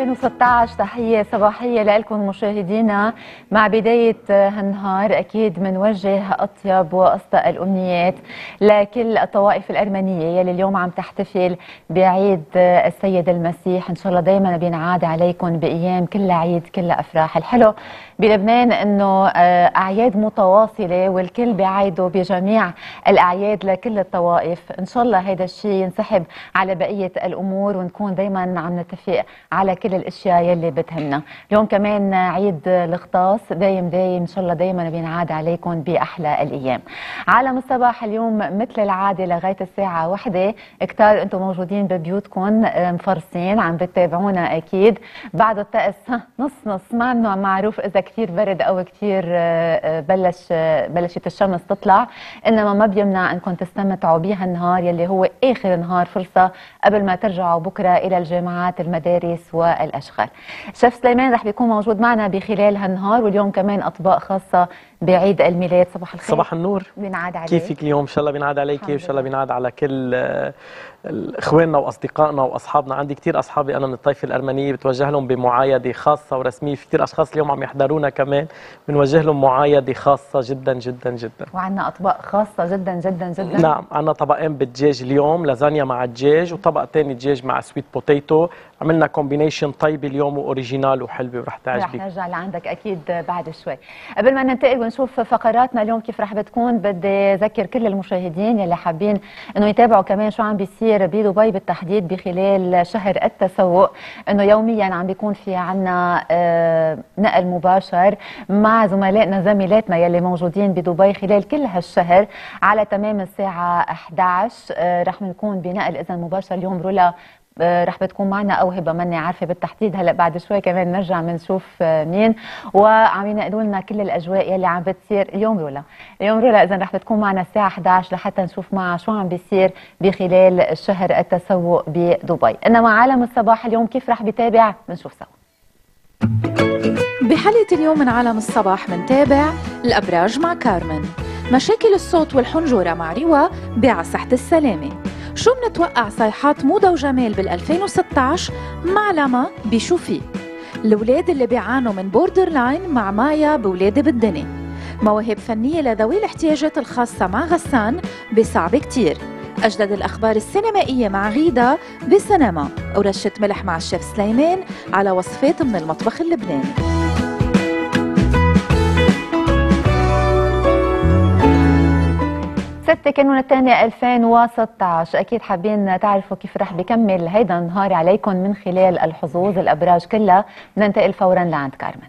2016 تحية صباحية لكم مشاهدينا مع بداية هالنهار أكيد منوجه أطيب وأصدق الأمنيات لكل الطوائف الأرمنية يلي اليوم عم تحتفل بعيد السيد المسيح إن شاء الله دايما بينعاد عليكم بأيام كلها عيد كلها أفراح الحلو بلبنان أنه آه، أعياد متواصلة والكل بيعيدوا بجميع الأعياد لكل الطوائف إن شاء الله هذا الشيء ينسحب على بقية الأمور ونكون دايما عم نتفق على كل الأشياء يلي بتهمنا اليوم كمان عيد الغطاس دايم دايم إن شاء الله دايما بينعاد عليكم بأحلى الأيام عالم الصباح اليوم مثل العادة لغاية الساعة واحدة كتار أنتم موجودين ببيوتكم آه، مفرسين عم بتتابعونا أكيد بعد الطقس نص نص ما معروف إذا كثير برد أو كثير آه، آه، بلش بلشت الشمس تطلع إنما ما بيمنع انكم تستمتعوا بها النهار يلي هو اخر نهار فرصه قبل ما ترجعوا بكره الى الجامعات المدارس والاشغال شيف سليمان رح بيكون موجود معنا بخلال هالنهار واليوم كمان اطباق خاصه بعيد الميلاد صباح الخير صباح النور بنعاد عليك كيفك اليوم ان شاء الله بنعاد عليك وان شاء الله بنعاد على كل آه، اخواننا واصدقائنا واصحابنا عندي كثير اصحابي انا من الطائفه الارمنيه بتوجه لهم بمعايده خاصه ورسميه في كثير اشخاص اليوم عم يحضرونا كمان بنوجه لهم معايده خاصه جدا جدا جدا وعندنا اطباق خاصه جدا جدا جدا نعم عندنا طبقين بالدجاج اليوم لازانيا مع الدجاج وطبق ثاني دجاج مع سويت بوتيتو عملنا كومبينيشن طيب اليوم واوريجينال وحلوه ورح تعجبك رح نرجع لعندك اكيد بعد شوي قبل ما ننتقل ونشوف فقراتنا اليوم كيف رح بتكون بدي اذكر كل المشاهدين يلي حابين انه يتابعوا كمان شو عم بيصير بدبي بالتحديد بخلال شهر التسوق انه يوميا عم بيكون في عنا آه، نقل مباشر مع زملائنا زميلاتنا يلي موجودين بدبي خلال كل هالشهر على تمام الساعه 11 آه، رح نكون بنقل اذا مباشر اليوم رولا آه، رح بتكون معنا او هبه ماني عارفه بالتحديد هلا بعد شوي كمان نرجع بنشوف آه، مين وعم ينقلوا لنا كل الاجواء يلي عم بتصير اليوم رولا اليوم رولا اذا رح بتكون معنا الساعه 11 لحتى نشوف معها شو عم بيصير بخلال شهر التسوق بدبي انما عالم الصباح اليوم كيف رح بيتابع بنشوف سوا بحلقه اليوم من عالم الصباح منتابع الابراج مع كارمن مشاكل الصوت والحنجره مع روا بعصحة السلامه شو منتوقع صيحات موضة وجمال بال2016 مع لما بشو فيه الولاد اللي بيعانوا من بوردر لاين مع مايا بولادي بالدني مواهب فنية لذوي الاحتياجات الخاصة مع غسان بصعب كتير أجدد الأخبار السينمائية مع غيدا بسينما ورشة ملح مع الشيف سليمان على وصفات من المطبخ اللبناني 6 كانون الثاني 2016 اكيد حابين تعرفوا كيف رح بكمل هيدا النهار عليكم من خلال الحظوظ الابراج كلها ننتقل فورا لعند كارمن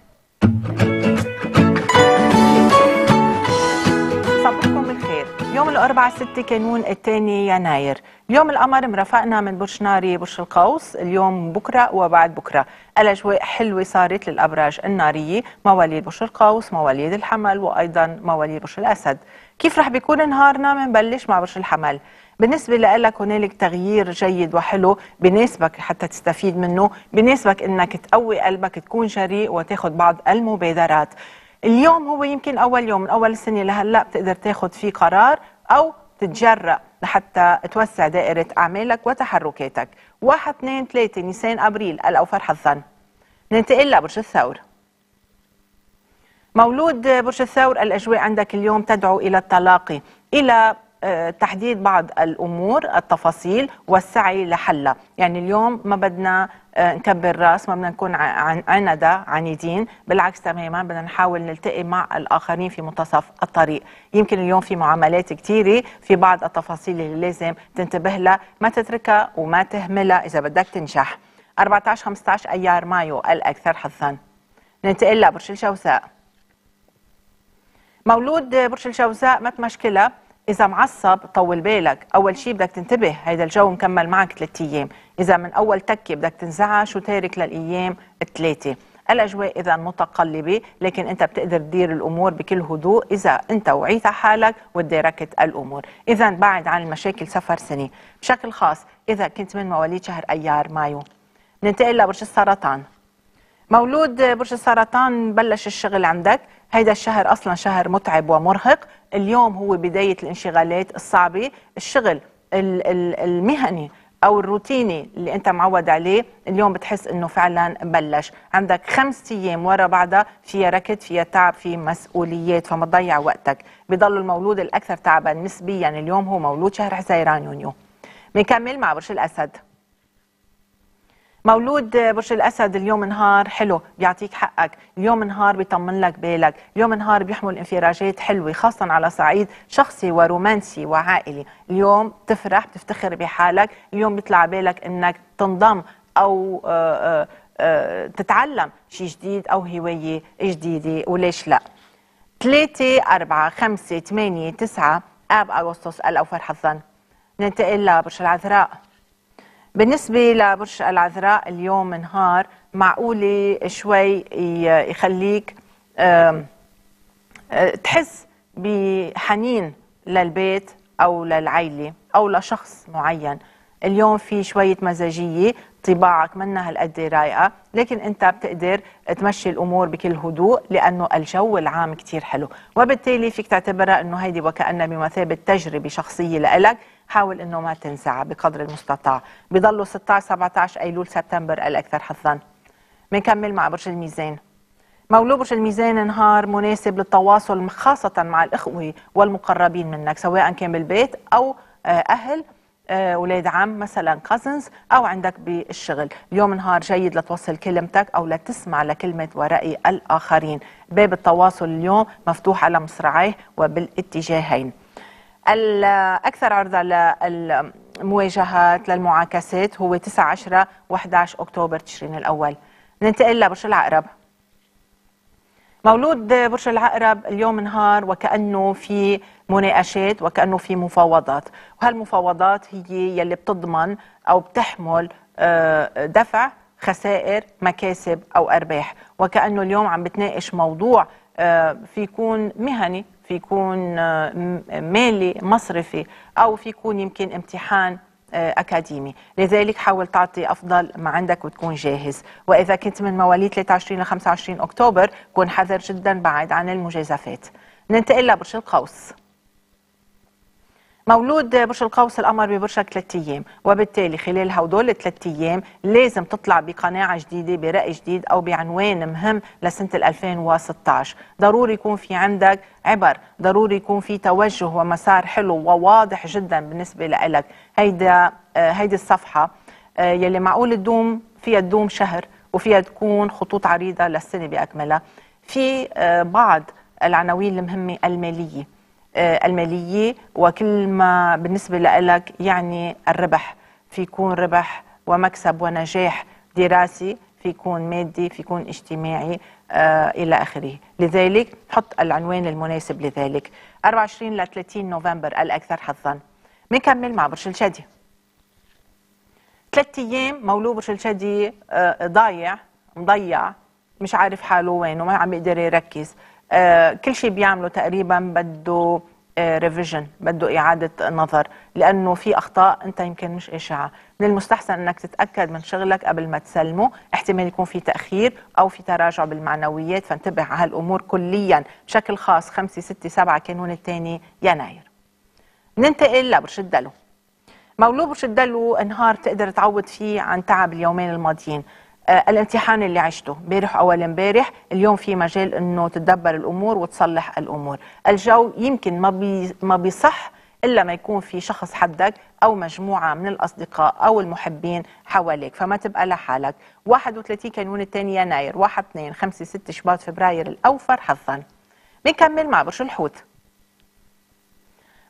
الأربعة 4 6 كانون الثاني يناير اليوم القمر مرافقنا من برج ناري برج القوس اليوم بكرة وبعد بكرة الأجواء حلوة صارت للأبراج النارية مواليد برج القوس مواليد الحمل وأيضا مواليد برج الأسد كيف رح بيكون نهارنا منبلش مع برج الحمل بالنسبة لك هنالك تغيير جيد وحلو بناسبك حتى تستفيد منه بناسبك انك تقوي قلبك تكون جريء وتاخد بعض المبادرات اليوم هو يمكن اول يوم من اول السنه لهلا بتقدر تاخذ فيه قرار أو تتجرأ لحتى توسع دائرة أعمالك وتحركاتك واحد اثنين ثلاثة نيسان أبريل الأوفر حظا ننتقل لبرج الثور مولود برج الثور الأجواء عندك اليوم تدعو إلى التلاقي إلى آه، تحديد بعض الامور التفاصيل والسعي لحلها يعني اليوم ما بدنا آه، نكبر راس ما بدنا نكون عندا عنيدين بالعكس تماما بدنا نحاول نلتقي مع الاخرين في منتصف الطريق يمكن اليوم في معاملات كثيره في بعض التفاصيل اللي لازم تنتبه لها ما تتركها وما تهملها اذا بدك تنجح 14 15 ايار مايو الاكثر حظا ننتقل لبرج الجوزاء مولود برج الجوزاء ما مشكله اذا معصب طول بالك اول شيء بدك تنتبه هيدا الجو مكمل معك ثلاث ايام اذا من اول تكه بدك تنزعش وتارك للايام الثلاثه الاجواء اذا متقلبه لكن انت بتقدر تدير الامور بكل هدوء اذا انت وعيت على حالك وداركت الامور اذا بعد عن المشاكل سفر سنه بشكل خاص اذا كنت من مواليد شهر ايار مايو ننتقل لبرج السرطان مولود برج السرطان بلش الشغل عندك هيدا الشهر أصلا شهر متعب ومرهق اليوم هو بداية الانشغالات الصعبة الشغل المهني أو الروتيني اللي أنت معود عليه اليوم بتحس أنه فعلا بلش عندك خمس أيام ورا بعضها فيها ركض فيها تعب في مسؤوليات فما تضيع وقتك بضل المولود الأكثر تعبا نسبيا اليوم هو مولود شهر حزيران يونيو بنكمل مع برج الأسد مولود برج الاسد اليوم نهار حلو بيعطيك حقك اليوم نهار بيطمن لك بالك اليوم نهار بيحمل انفراجات حلوه خاصه على صعيد شخصي ورومانسي وعائلي اليوم تفرح بتفتخر بحالك اليوم بيطلع بالك انك تنضم او آه، آه، آه، تتعلم شيء جديد او هوايه جديده وليش لا 3 4 5 8 9 اب اغسطس الاوفر حظا ننتقل لبرج العذراء بالنسبة لبرج العذراء اليوم نهار معقولة شوي يخليك آه، تحس بحنين للبيت أو للعيلة أو لشخص معين اليوم في شوية مزاجية طباعك منها هالقد رايقة لكن أنت بتقدر تمشي الأمور بكل هدوء لأنه الجو العام كتير حلو وبالتالي فيك تعتبرها أنه هيدي وكأنها بمثابة تجربة شخصية لإلك حاول انه ما تنزعها بقدر المستطاع بضلوا 16 17 ايلول سبتمبر الاكثر حظا بنكمل مع برج الميزان مولو برج الميزان نهار مناسب للتواصل خاصة مع الإخوة والمقربين منك سواء كان بالبيت أو آه، أهل آه، اولاد عم مثلا كازنز او عندك بالشغل اليوم نهار جيد لتوصل كلمتك او لتسمع لكلمه وراي الاخرين باب التواصل اليوم مفتوح على مصراعيه وبالاتجاهين الأكثر عرضة للمواجهات للمعاكسات هو 9 10 11 أكتوبر تشرين الأول ننتقل لبرج العقرب مولود برج العقرب اليوم نهار وكأنه في مناقشات وكأنه في مفاوضات وهالمفاوضات هي يلي بتضمن أو بتحمل آه، دفع خسائر مكاسب أو أرباح وكأنه اليوم عم بتناقش موضوع آه، فيكون مهني فيكون آه، مالي مصرفي أو فيكون يمكن امتحان آه، أكاديمي لذلك حاول تعطي أفضل ما عندك وتكون جاهز وإذا كنت من مواليد 23 ل 25 أكتوبر كن حذر جدا بعيد عن المجازفات ننتقل لبرج القوس مولود برج القوس القمر ببرجك ثلاث ايام وبالتالي خلال هدول الثلاث ايام لازم تطلع بقناعه جديده براي جديد او بعنوان مهم لسنه 2016 ضروري يكون في عندك عبر ضروري يكون في توجه ومسار حلو وواضح جدا بالنسبه لك هيدا آه، هيدي الصفحه آه، يلي معقول تدوم فيها تدوم شهر وفيها تكون خطوط عريضه للسنه باكملها في آه، بعض العناوين المهمه الماليه آه، الماليه وكل ما بالنسبه لك يعني الربح في يكون ربح ومكسب ونجاح دراسي في يكون مادي في يكون اجتماعي آه الى اخره لذلك حط العنوان المناسب لذلك 24 ل 30 نوفمبر الاكثر حظا بنكمل مع برج الشدي ثلاث ايام مولود برج الشدي آه ضايع مضيع مش عارف حاله وين وما عم يقدر يركز آه، كل شيء بيعمله تقريبا بده ريفيجن آه، بده إعادة نظر لأنه في أخطاء أنت يمكن مش اشعه من المستحسن أنك تتأكد من شغلك قبل ما تسلمه احتمال يكون في تأخير أو في تراجع بالمعنويات فانتبه على هالأمور كليا بشكل خاص 5 6 7 كانون الثاني يناير ننتقل لبرج الدلو مولود برج الدلو نهار تقدر تعوض فيه عن تعب اليومين الماضيين آه، الامتحان اللي عشته امبارح اول امبارح اليوم في مجال انه تتدبر الامور وتصلح الامور الجو يمكن ما بي ما بيصح الا ما يكون في شخص حدك او مجموعه من الاصدقاء او المحبين حواليك فما تبقى لحالك 31 كانون الثاني يناير 1 2 5 6 شباط فبراير الاوفر حظا بنكمل مع برج الحوت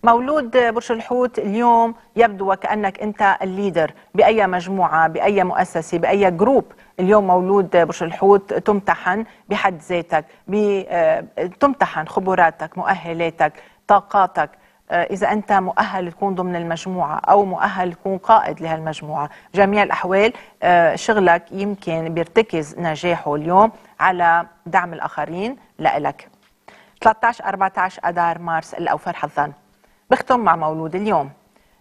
مولود برج الحوت اليوم يبدو وكأنك أنت الليدر بأي مجموعة بأي مؤسسة بأي جروب اليوم مولود برج الحوت تمتحن بحد ذاتك آه، تمتحن خبراتك مؤهلاتك طاقاتك آه، إذا أنت مؤهل تكون ضمن المجموعة أو مؤهل تكون قائد لهالمجموعة جميع الأحوال آه، شغلك يمكن بيرتكز نجاحه اليوم على دعم الآخرين لإلك 13 14 اذار مارس الأوفر حظاً بختم مع مولود اليوم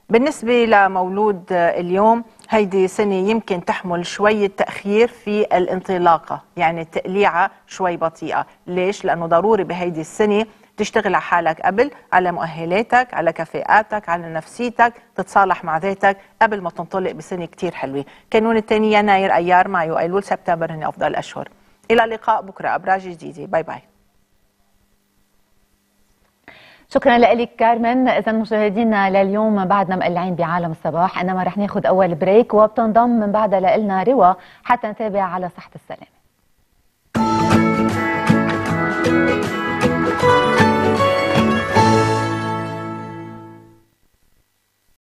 بالنسبة لمولود اليوم هيدي سنة يمكن تحمل شوية تأخير في الانطلاقة يعني تقليعة شوي بطيئة ليش؟ لأنه ضروري بهيدي السنة تشتغل على حالك قبل على مؤهلاتك على كفاءاتك على نفسيتك تتصالح مع ذاتك قبل ما تنطلق بسنة كتير حلوة كانون الثاني يناير أيار مايو أيلول سبتمبر هن أفضل أشهر إلى اللقاء بكرة أبراج جديدة باي باي شكرا لك كارمن اذا مشاهدينا لليوم بعدنا مقلعين بعالم الصباح انما رح ناخذ اول بريك وبتنضم من بعدها لنا روى حتى نتابع على صحه السلام